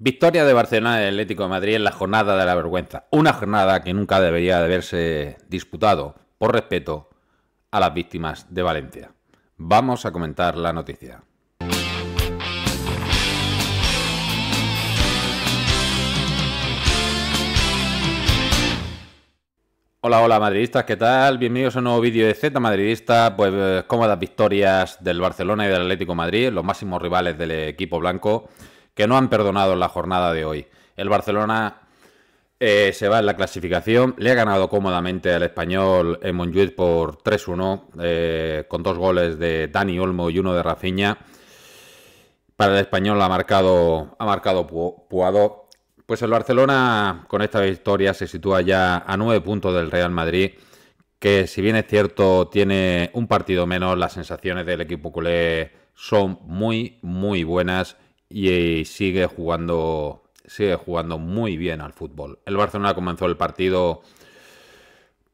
Victoria de Barcelona del Atlético de Madrid en la jornada de la vergüenza. Una jornada que nunca debería de haberse disputado por respeto a las víctimas de Valencia. Vamos a comentar la noticia. Hola, hola madridistas, ¿qué tal? Bienvenidos a un nuevo vídeo de Z Madridista, pues eh, cómodas victorias del Barcelona y del Atlético de Madrid, los máximos rivales del equipo blanco que no han perdonado en la jornada de hoy. El Barcelona eh, se va en la clasificación, le ha ganado cómodamente al español en Montjuic por 3-1, eh, con dos goles de Dani Olmo y uno de Rafiña. Para el español ha marcado, ha marcado Puado. Pues el Barcelona con esta victoria se sitúa ya a nueve puntos del Real Madrid, que si bien es cierto tiene un partido menos, las sensaciones del equipo culé son muy, muy buenas eh, y sigue jugando, sigue jugando muy bien al fútbol. El Barcelona comenzó el partido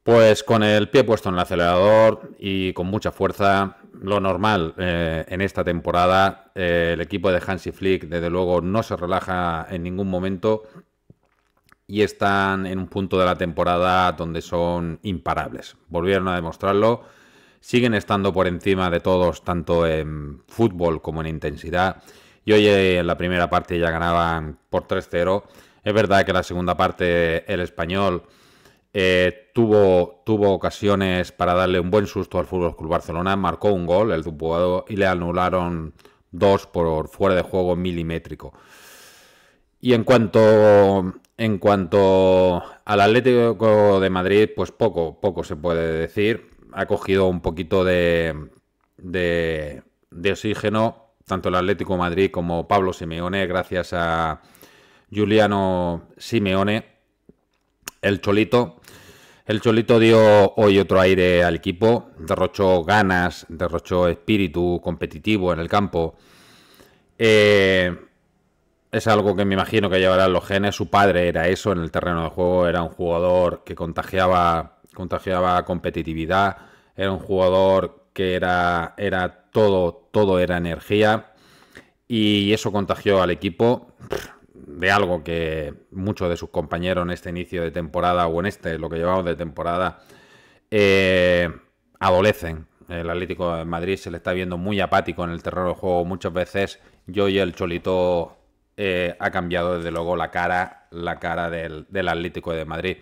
pues con el pie puesto en el acelerador y con mucha fuerza, lo normal eh, en esta temporada, eh, el equipo de Hansi Flick desde luego no se relaja en ningún momento y están en un punto de la temporada donde son imparables. Volvieron a demostrarlo, siguen estando por encima de todos, tanto en fútbol como en intensidad y hoy en la primera parte ya ganaban por 3-0. Es verdad que en la segunda parte el español eh, tuvo, tuvo ocasiones para darle un buen susto al Fútbol Club Barcelona. Marcó un gol, el jugador, y le anularon dos por fuera de juego milimétrico. Y en cuanto, en cuanto al Atlético de Madrid, pues poco, poco se puede decir. Ha cogido un poquito de oxígeno tanto el Atlético Madrid como Pablo Simeone, gracias a Juliano Simeone, el Cholito. El Cholito dio hoy otro aire al equipo, derrochó ganas, derrochó espíritu competitivo en el campo. Eh, es algo que me imagino que llevarán los genes. Su padre era eso en el terreno de juego, era un jugador que contagiaba, contagiaba competitividad, era un jugador que era, era todo, era energía y eso contagió al equipo de algo que muchos de sus compañeros en este inicio de temporada o en este, lo que llevamos de temporada, eh, adolecen. El Atlético de Madrid se le está viendo muy apático en el terreno de juego muchas veces. Yo y el Cholito eh, ha cambiado desde luego la cara, la cara del, del Atlético de Madrid.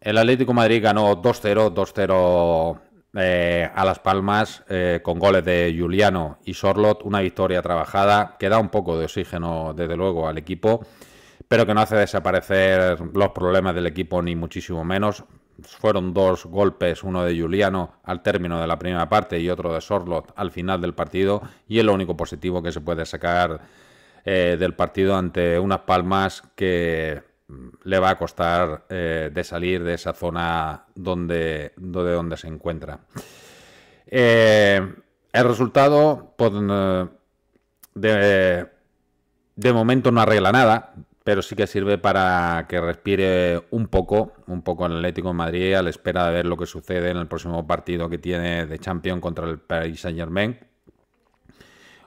El Atlético de Madrid ganó 2-0, 2-0 eh, a Las Palmas eh, con goles de Juliano y Sorlot, una victoria trabajada que da un poco de oxígeno desde luego al equipo, pero que no hace desaparecer los problemas del equipo ni muchísimo menos. Fueron dos golpes, uno de Juliano al término de la primera parte y otro de Sorlot al final del partido y es lo único positivo que se puede sacar eh, del partido ante unas palmas que le va a costar eh, de salir de esa zona donde, donde, donde se encuentra. Eh, el resultado pues, de, de momento no arregla nada, pero sí que sirve para que respire un poco, un poco el Atlético de Madrid a la espera de ver lo que sucede en el próximo partido que tiene de Champions contra el Paris Saint Germain.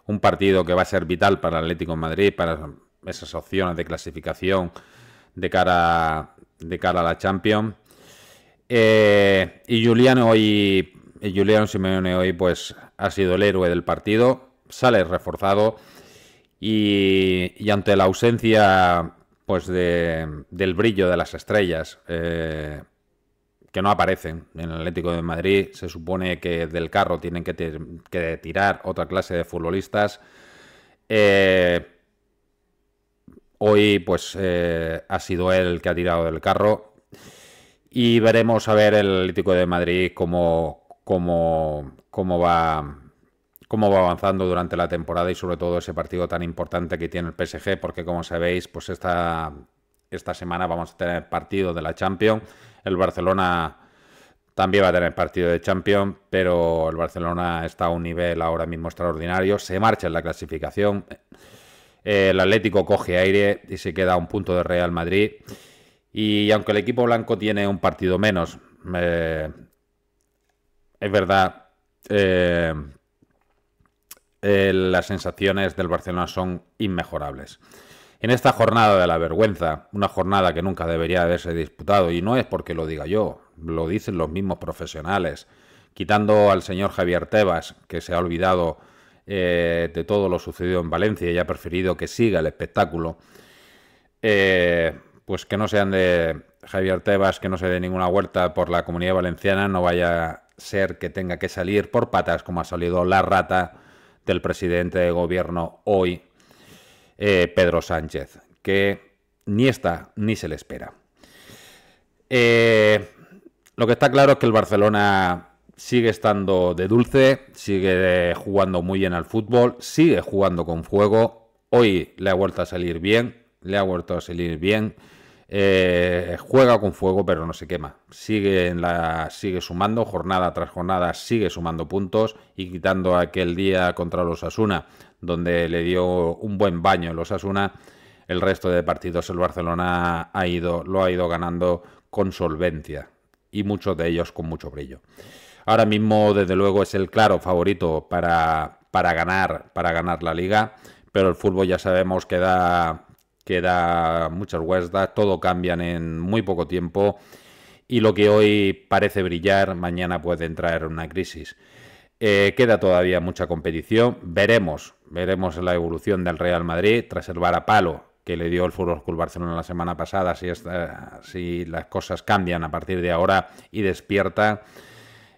Un partido que va a ser vital para el Atlético de Madrid, para esas opciones de clasificación de cara, de cara a la Champions. Eh, y Juliano hoy, y Simeone hoy, pues ha sido el héroe del partido, sale reforzado y, ante la ausencia pues de, del brillo de las estrellas eh, que no aparecen en el Atlético de Madrid, se supone que del carro tienen que, que tirar otra clase de futbolistas. Eh, Hoy, pues, eh, ha sido él que ha tirado del carro. Y veremos a ver el Atlético de Madrid cómo, cómo, cómo, va, cómo va avanzando durante la temporada y sobre todo ese partido tan importante que tiene el PSG, porque como sabéis, pues esta, esta semana vamos a tener partido de la Champions. El Barcelona también va a tener partido de Champions, pero el Barcelona está a un nivel ahora mismo extraordinario. Se marcha en la clasificación. Eh, el Atlético coge aire y se queda a un punto de Real Madrid. Y aunque el equipo blanco tiene un partido menos, eh, es verdad, eh, las sensaciones del Barcelona son inmejorables. En esta jornada de la vergüenza, una jornada que nunca debería haberse disputado, y no es porque lo diga yo, lo dicen los mismos profesionales, quitando al señor Javier Tebas, que se ha olvidado eh, de todo lo sucedido en Valencia y ha preferido que siga el espectáculo, eh, pues que no sean de Javier Tebas, que no se dé ninguna vuelta por la comunidad valenciana, no vaya a ser que tenga que salir por patas como ha salido la rata del presidente de gobierno hoy, eh, Pedro Sánchez, que ni está ni se le espera. lo que está claro es que el Barcelona sigue estando de dulce, sigue jugando muy bien al fútbol, sigue jugando con fuego. Hoy le ha vuelto a salir bien, le ha vuelto a salir bien. Eh, juega con fuego, pero no se quema. Sigue, sigue sumando, jornada tras jornada, sigue sumando puntos y quitando aquel día contra los Asuna, donde le dio un buen baño los Asuna. El resto de partidos el Barcelona ha ido, lo ha ido ganando con solvencia y muchos de ellos con mucho brillo. Ahora mismo, desde luego, es el claro favorito para, para ganar, para ganar la liga, pero el fútbol ya sabemos que da, muchas huestas, todo cambia en muy poco tiempo y lo que hoy parece brillar, mañana puede entrar en una crisis. Eh, queda todavía mucha competición, veremos, veremos la evolución del Real Madrid tras el palo que le dio el Fútbol Barcelona la semana pasada, si, si las cosas cambian a partir de ahora y despierta.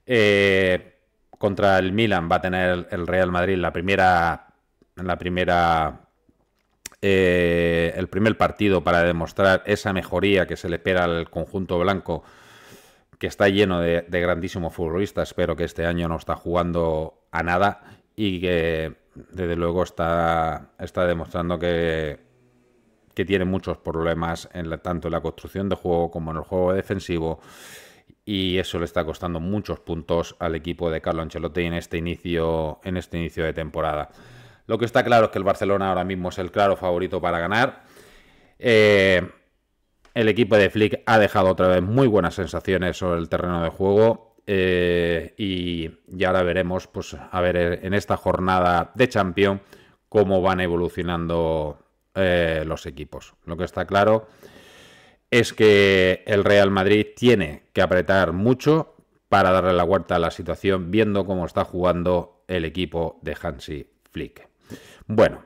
Eh, contra el Milan va a tener el Real Madrid la primera, la primera, eh, el primer partido para demostrar esa mejoría que se le espera al conjunto blanco, que está lleno de, grandísimos futbolistas, espero que este año no está jugando a nada y que desde luego está, está demostrando que, que tiene muchos problemas en tanto en la construcción de juego como en el juego defensivo y eso le está costando muchos puntos al equipo de Carlo Ancelotti en este inicio, en este inicio de temporada. Lo que está claro es que el Barcelona ahora mismo es el claro favorito para ganar. Eh, el equipo de Flick ha dejado otra vez muy buenas sensaciones sobre el terreno de juego. Eh, y, ahora veremos, pues, a ver, eh, en esta jornada de campeón, cómo van evolucionando los equipos. Lo que está claro es que el Real Madrid tiene que apretar mucho para darle la vuelta a la situación viendo cómo está jugando el equipo de Hansi Flick. Bueno,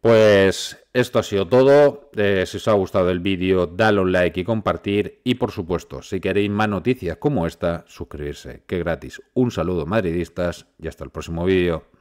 pues esto ha sido todo. Eh, si os ha gustado el vídeo, dale un like y compartir. Y por supuesto, si queréis más noticias como esta, suscribirse, que gratis. Un saludo madridistas y hasta el próximo vídeo.